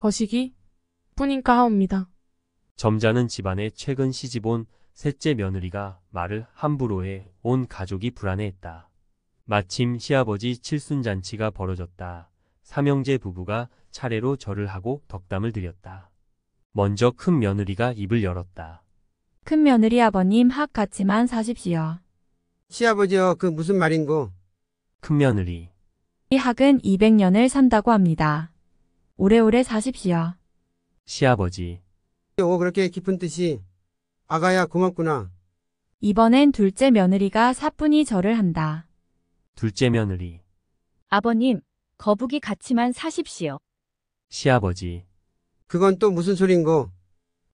거시기 뿐인가 하옵니다. 점자는 집안에 최근 시집온 셋째 며느리가 말을 함부로 해 온 가족이 불안해했다. 마침 시아버지 칠순잔치가 벌어졌다. 삼형제 부부가 차례로 절을 하고 덕담을 드렸다. 먼저 큰 며느리가 입을 열었다. 큰 며느리 아버님 학 같지만 사십시오. 시아버지여 그 무슨 말인고? 큰 며느리. 이 학은 200년을 산다고 합니다. 오래오래 사십시오. 시아버지, 오 그렇게 깊은 뜻이 아가야 고맙구나. 이번엔 둘째 며느리가 사뿐히 절을 한다. 둘째 며느리, 아버님, 거북이 같이만 사십시오. 시아버지, 그건 또 무슨 소린고?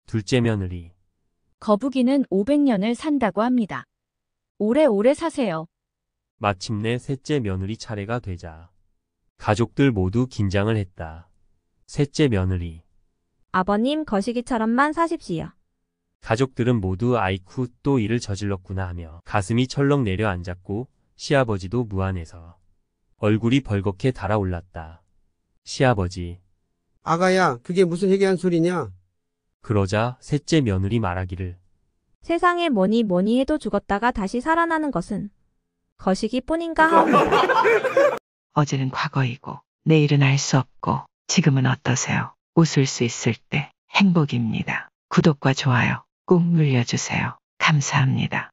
둘째 며느리, 거북이는 500년을 산다고 합니다. 오래오래 사세요. 마침내 셋째 며느리 차례가 되자 가족들 모두 긴장을 했다. 셋째 며느리. 아버님 거시기처럼만 사십시오. 가족들은 모두 아이쿠 또 일을 저질렀구나 하며 가슴이 철렁 내려앉았고 시아버지도 무안해서 얼굴이 벌겋게 달아올랐다. 시아버지. 아가야, 그게 무슨 해괴한 소리냐? 그러자 셋째 며느리 말하기를 세상에 뭐니 뭐니 해도 죽었다가 다시 살아나는 것은 거시기뿐인가 하니 어제는 과거이고 내일은 알 수 없고 지금은 어떠세요? 웃을 수 있을 때 행복입니다. 구독과 좋아요 꼭 눌러주세요. 감사합니다.